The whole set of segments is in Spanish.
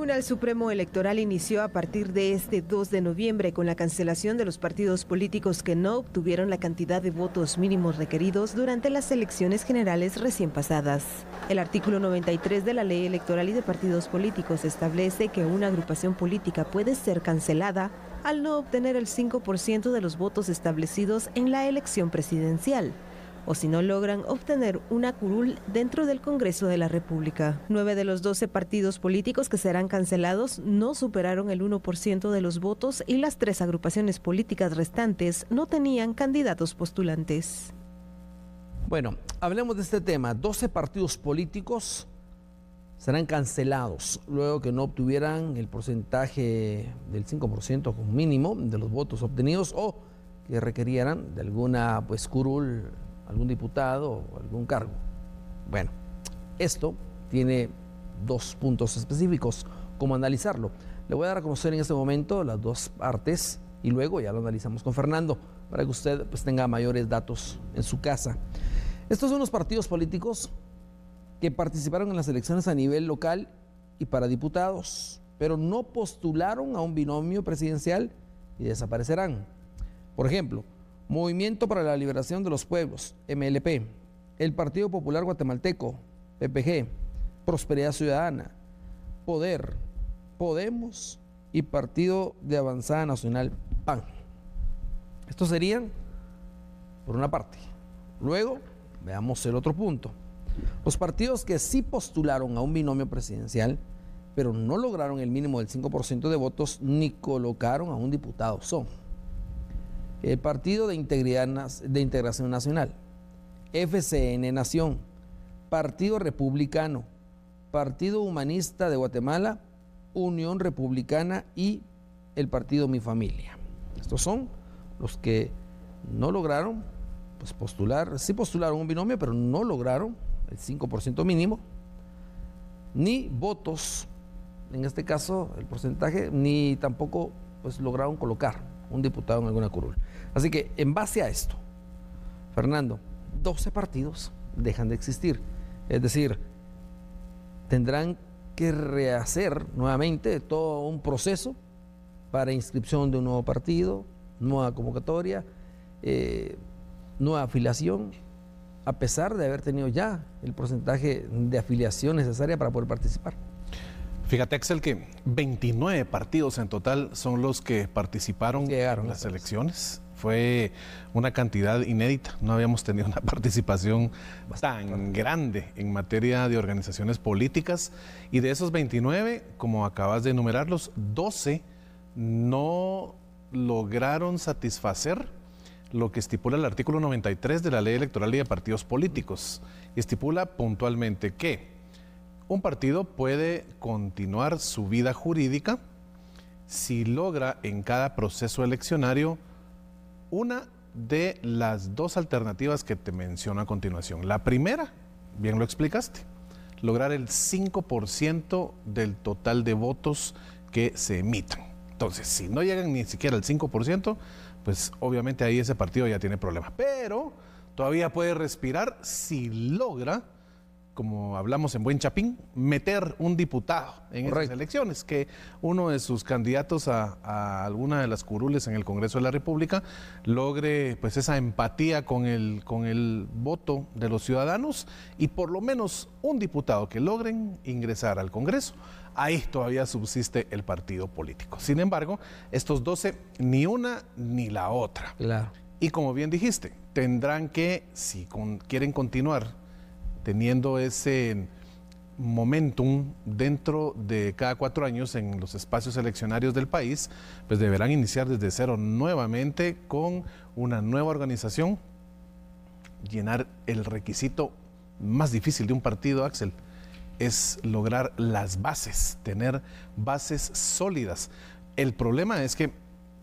Tribunal Supremo Electoral inició a partir de este 2 de noviembre con la cancelación de los partidos políticos que no obtuvieron la cantidad de votos mínimos requeridos durante las elecciones generales recién pasadas. El artículo 93 de la Ley Electoral y de Partidos Políticos establece que una agrupación política puede ser cancelada al no obtener el 5% de los votos establecidos en la elección presidencial o si no logran obtener una curul dentro del Congreso de la República. Nueve de los 12 partidos políticos que serán cancelados no superaron el 1% de los votos y las tres agrupaciones políticas restantes no tenían candidatos postulantes. Bueno, hablemos de este tema. 12 partidos políticos serán cancelados luego que no obtuvieran el porcentaje del 5% como mínimo de los votos obtenidos o que requerieran de alguna pues curul algún diputado o algún cargo. Bueno, esto tiene dos puntos específicos, cómo analizarlo. Le voy a dar a conocer en este momento las dos partes y luego ya lo analizamos con Fernando para que usted pues, tenga mayores datos en su casa. Estos son los partidos políticos que participaron en las elecciones a nivel local y para diputados, pero no postularon a un binomio presidencial y desaparecerán. Por ejemplo, Movimiento para la Liberación de los Pueblos, MLP, el Partido Popular Guatemalteco, PPG, Prosperidad Ciudadana, Poder, Podemos y Partido de Avanzada Nacional, PAN. Estos serían por una parte. Luego, veamos el otro punto. Los partidos que sí postularon a un binomio presidencial, pero no lograron el mínimo del 5% de votos ni colocaron a un diputado, son el Partido de, Integridad, de Integración Nacional, FCN Nación, Partido Republicano, Partido Humanista de Guatemala, Unión Republicana y el Partido Mi Familia. Estos son los que no lograron pues, postular, sí postularon un binomio, pero no lograron el 5% mínimo, ni votos, en este caso el porcentaje, ni tampoco pues, lograron colocar un diputado en alguna curul. Así que en base a esto, Fernando, 12 partidos dejan de existir. Es decir, tendrán que rehacer nuevamente todo un proceso para inscripción de un nuevo partido, nueva convocatoria, eh, nueva afiliación, a pesar de haber tenido ya el porcentaje de afiliación necesaria para poder participar. Fíjate, Axel, que 29 partidos en total son los que participaron en las elecciones. Fue una cantidad inédita. No habíamos tenido una participación tan grande en materia de organizaciones políticas. Y de esos 29, como acabas de enumerarlos, 12 no lograron satisfacer lo que estipula el artículo 93 de la Ley Electoral y de Partidos Políticos. Estipula puntualmente que un partido puede continuar su vida jurídica si logra en cada proceso eleccionario una de las dos alternativas que te menciono a continuación. La primera, bien lo explicaste, lograr el 5% del total de votos que se emitan. Entonces, si no llegan ni siquiera al 5%, pues obviamente ahí ese partido ya tiene problemas. Pero todavía puede respirar si logra como hablamos en Buen Chapín, meter un diputado en esas elecciones, que uno de sus candidatos a, alguna de las curules en el Congreso de la República logre pues esa empatía con el, con el voto de los ciudadanos y por lo menos un diputado que logren ingresar al Congreso. Ahí todavía subsiste el partido político. Sin embargo, estos 12, ni una ni la otra. Claro. Y como bien dijiste, tendrán que, si quieren continuar teniendo ese momentum dentro de cada cuatro años en los espacios eleccionarios del país, pues deberán iniciar desde cero nuevamente con una nueva organización, llenar el requisito más difícil de un partido, Axel, es lograr las bases, tener bases sólidas. El problema es que,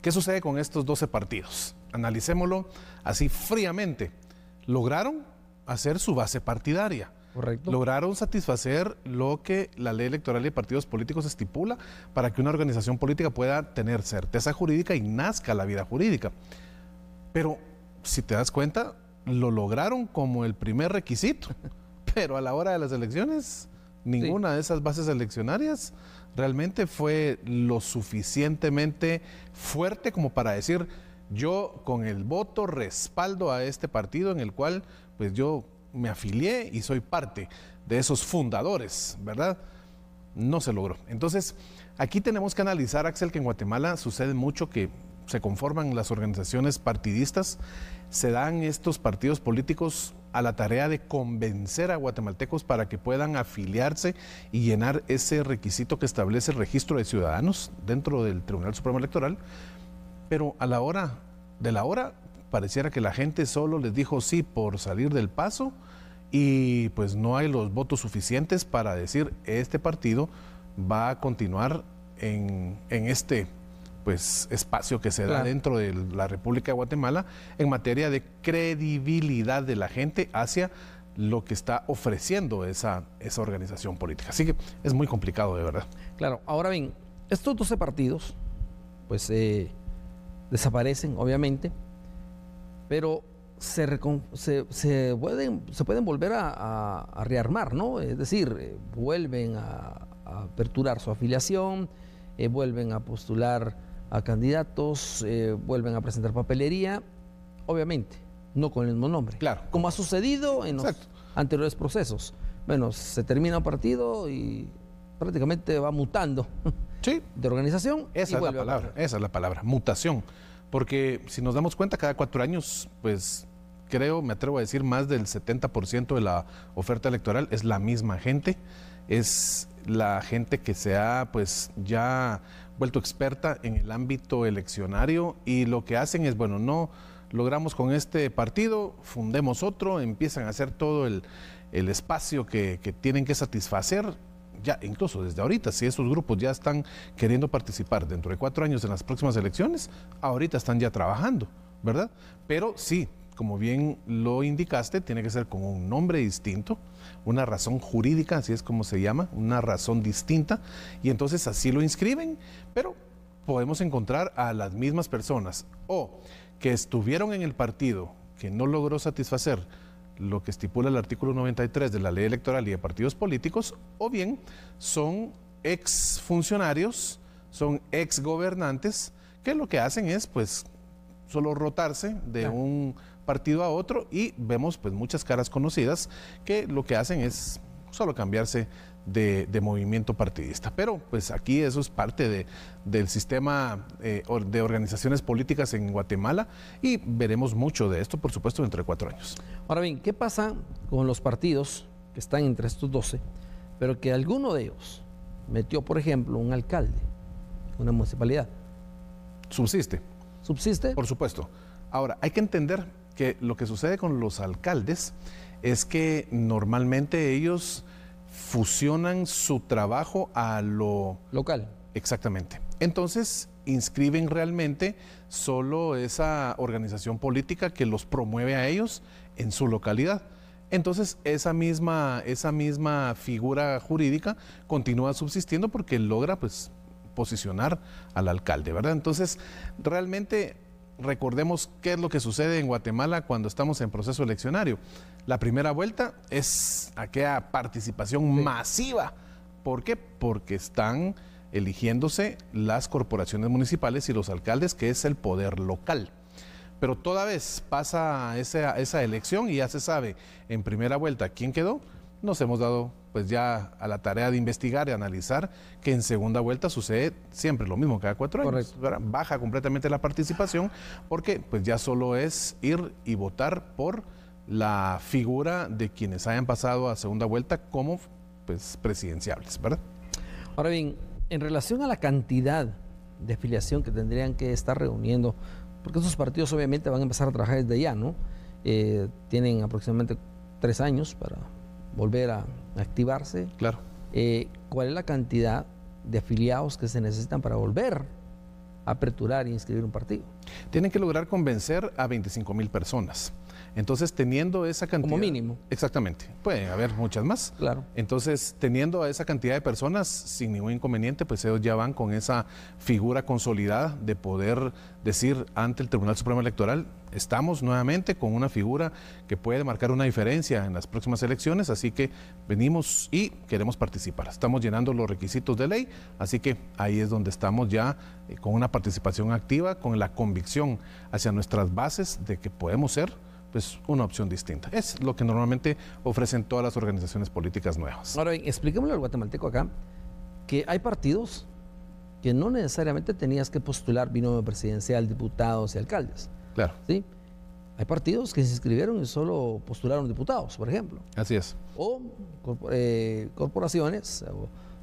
¿qué sucede con estos 12 partidos? Analicémoslo así fríamente. ¿Lograron hacer su base partidaria. Lograron satisfacer lo que la ley electoral y de partidos políticos estipula para que una organización política pueda tener certeza jurídica y nazca la vida jurídica. Pero si te das cuenta, lo lograron como el primer requisito, pero a la hora de las elecciones, ninguna de esas bases eleccionarias realmente fue lo suficientemente fuerte como para decir, yo con el voto respaldo a este partido en el cual pues yo me afilié y soy parte de esos fundadores, ¿verdad? No se logró. Entonces, aquí tenemos que analizar, Axel, que en Guatemala sucede mucho que se conforman las organizaciones partidistas, se dan estos partidos políticos a la tarea de convencer a guatemaltecos para que puedan afiliarse y llenar ese requisito que establece el registro de ciudadanos dentro del Tribunal Supremo Electoral, pero a la hora de la hora pareciera que la gente solo les dijo sí por salir del paso y pues no hay los votos suficientes para decir este partido va a continuar en, este pues espacio que se da dentro de la República de Guatemala en materia de credibilidad de la gente hacia lo que está ofreciendo esa, esa organización política. Así que es muy complicado, de verdad. Claro, ahora bien, estos 12 partidos, pues eh, desaparecen, obviamente, pero se, pueden, volver a, rearmar, ¿no? Es decir, eh, vuelven a, aperturar su afiliación, eh, vuelven a postular a candidatos, eh, vuelven a presentar papelería, obviamente, no con el mismo nombre. Claro. Como ha sucedido en los anteriores procesos. Bueno, se termina un partido y prácticamente va mutando. De organización. Esa es la palabra, esa es la palabra, mutación. Porque si nos damos cuenta, cada cuatro años, pues creo, me atrevo a decir, más del 70% de la oferta electoral es la misma gente, es la gente que se ha pues ya vuelto experta en el ámbito eleccionario y lo que hacen es, bueno, no logramos con este partido, fundemos otro, empiezan a hacer todo el, espacio que tienen que satisfacer ya incluso desde ahorita, si esos grupos ya están queriendo participar dentro de cuatro años en las próximas elecciones, ahorita están ya trabajando, ¿verdad? Pero sí, como bien lo indicaste, tiene que ser con un nombre distinto, una razón jurídica, así es como se llama, una razón distinta, y entonces así lo inscriben, pero podemos encontrar a las mismas personas o que estuvieron en el partido que no logró satisfacer lo que estipula el artículo 93 de la ley electoral y de partidos políticos, o bien son ex funcionarios, son ex gobernantes, que lo que hacen es pues solo rotarse de un partido a otro y vemos pues muchas caras conocidas que lo que hacen es solo cambiarse de, movimiento partidista. Pero pues aquí eso es parte de, del sistema eh, de organizaciones políticas en Guatemala y veremos mucho de esto, por supuesto, dentro de cuatro años. Ahora bien, ¿qué pasa con los partidos que están entre estos 12, pero que alguno de ellos metió, por ejemplo, un alcalde, una municipalidad? Subsiste. ¿Subsiste? Por supuesto. Ahora, hay que entender que lo que sucede con los alcaldes es que normalmente ellos fusionan su trabajo a lo local. Exactamente. Entonces, inscriben realmente solo esa organización política que los promueve a ellos en su localidad. Entonces, esa misma, esa misma figura jurídica continúa subsistiendo porque logra pues, posicionar al alcalde, ¿verdad? Entonces, realmente recordemos qué es lo que sucede en Guatemala cuando estamos en proceso eleccionario. La primera vuelta es aquella participación masiva. ¿Por qué? Porque están eligiéndose las corporaciones municipales y los alcaldes, que es el poder local. Pero toda vez pasa esa, esa elección y ya se sabe en primera vuelta quién quedó, nos hemos dado pues ya a la tarea de investigar y analizar que en segunda vuelta sucede siempre lo mismo cada cuatro años. Baja completamente la participación porque pues ya solo es ir y votar por la figura de quienes hayan pasado a segunda vuelta como pues, presidenciables, ¿verdad? Ahora bien, en relación a la cantidad de afiliación que tendrían que estar reuniendo, porque esos partidos obviamente van a empezar a trabajar desde ya, ¿no? Eh, tienen aproximadamente tres años para volver a activarse. Claro. Eh, ¿Cuál es la cantidad de afiliados que se necesitan para volver a aperturar y inscribir un partido? Tienen que lograr convencer a 25 mil personas. Entonces, teniendo esa cantidad. Como mínimo. Exactamente. Pueden haber muchas más. Claro. Entonces, teniendo a esa cantidad de personas, sin ningún inconveniente, pues ellos ya van con esa figura consolidada de poder decir ante el Tribunal Supremo Electoral, estamos nuevamente con una figura que puede marcar una diferencia en las próximas elecciones, así que venimos y queremos participar. Estamos llenando los requisitos de ley, así que ahí es donde estamos ya eh, con una participación activa, con la convicción hacia nuestras bases de que podemos ser es una opción distinta. Es lo que normalmente ofrecen todas las organizaciones políticas nuevas. Ahora bien, explíquemelo al guatemalteco acá que hay partidos que no necesariamente tenías que postular binomio presidencial, diputados y alcaldes. Claro. ¿sí? Hay partidos que se inscribieron y solo postularon diputados, por ejemplo. Así es. O eh, corporaciones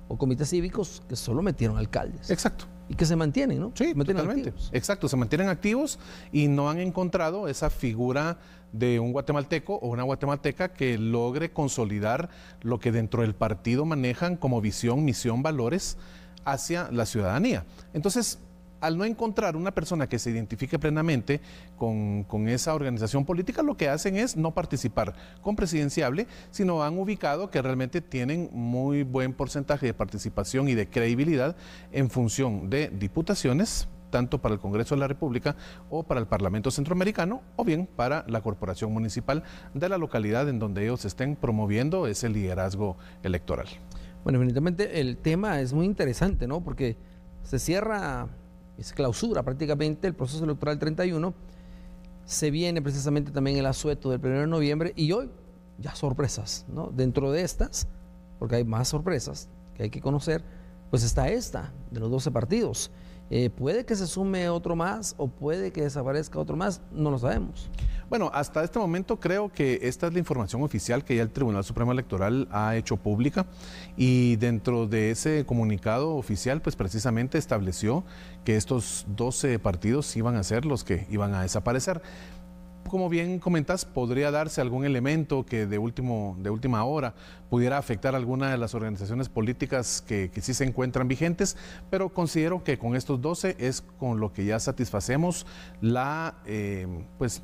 o, comités cívicos que solo metieron alcaldes. Exacto. Y que se mantienen, ¿no? Sí, totalmente. Exacto, se mantienen activos y no han encontrado esa figura de un guatemalteco o una guatemalteca que logre consolidar lo que dentro del partido manejan como visión, misión, valores hacia la ciudadanía. Entonces, al no encontrar una persona que se identifique plenamente con, esa organización política, lo que hacen es no participar con presidenciable, sino han ubicado que realmente tienen muy buen porcentaje de participación y de credibilidad en función de diputaciones, tanto para el Congreso de la República o para el Parlamento Centroamericano o bien para la Corporación Municipal de la localidad en donde ellos estén promoviendo ese liderazgo electoral. Bueno, evidentemente el tema es muy interesante, ¿no? Porque se cierra, se clausura prácticamente el proceso electoral 31, se viene precisamente también el asueto del 1 de noviembre y hoy ya sorpresas, ¿no? Dentro de estas, porque hay más sorpresas que hay que conocer, pues está esta de los 12 partidos. Eh, puede que se sume otro más o puede que desaparezca otro más, no lo sabemos. Bueno, hasta este momento creo que esta es la información oficial que ya el Tribunal Supremo Electoral ha hecho pública y dentro de ese comunicado oficial pues precisamente estableció que estos 12 partidos iban a ser los que iban a desaparecer como bien comentas, podría darse algún elemento que de, último, de última hora pudiera afectar a alguna de las organizaciones políticas que, sí se encuentran vigentes, pero considero que con estos 12 es con lo que ya satisfacemos la eh, pues,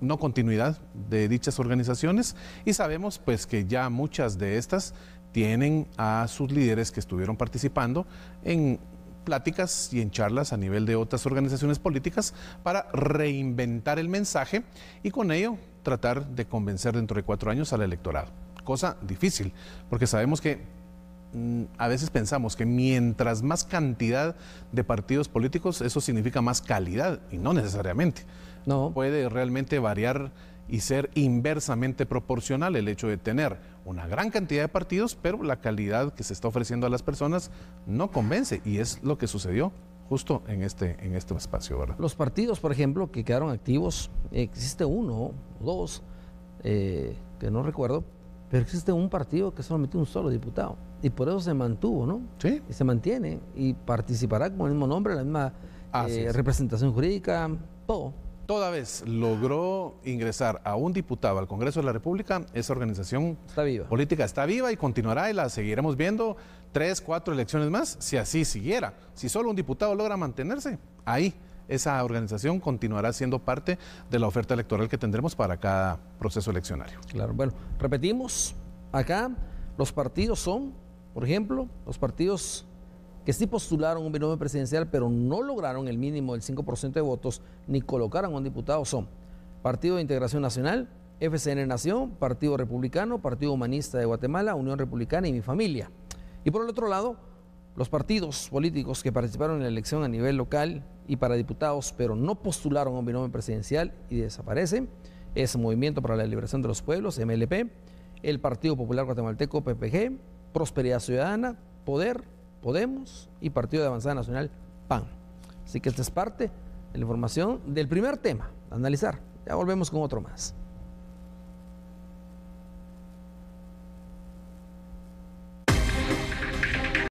no continuidad de dichas organizaciones y sabemos pues que ya muchas de estas tienen a sus líderes que estuvieron participando en pláticas y en charlas a nivel de otras organizaciones políticas para reinventar el mensaje y con ello tratar de convencer dentro de cuatro años al electorado. Cosa difícil, porque sabemos que mm, a veces pensamos que mientras más cantidad de partidos políticos, eso significa más calidad, y no necesariamente. No. Puede realmente variar y ser inversamente proporcional el hecho de tener una gran cantidad de partidos, pero la calidad que se está ofreciendo a las personas no convence y es lo que sucedió justo en este, en este espacio. ¿verdad? Los partidos, por ejemplo, que quedaron activos, existe uno o dos, eh, que no recuerdo, pero existe un partido que solamente un solo diputado y por eso se mantuvo, ¿no? Sí. Y se mantiene y participará con el mismo nombre, la misma eh, representación jurídica, todo toda vez logró ingresar a un diputado al Congreso de la República, esa organización política está viva y continuará y la seguiremos viendo tres, cuatro elecciones más, si así siguiera. Si solo un diputado logra mantenerse, ahí esa organización continuará siendo parte de la oferta electoral que tendremos para cada proceso eleccionario. Claro, bueno, repetimos, acá los partidos son, por ejemplo, los partidos que sí postularon un binomio presidencial, pero no lograron el mínimo del 5% de votos ni colocaron a un diputado son Partido de Integración Nacional, FCN Nación, Partido Republicano, Partido Humanista de Guatemala, Unión Republicana y Mi Familia. Y por el otro lado, los partidos políticos que participaron en la elección a nivel local y para diputados, pero no postularon un binomio presidencial y desaparecen, es Movimiento para la Liberación de los Pueblos, MLP, el Partido Popular Guatemalteco, PPG, Prosperidad Ciudadana, Poder, Podemos y Partido de Avanzada Nacional, PAN. Así que esta es parte de la información del primer tema, analizar. Ya volvemos con otro más.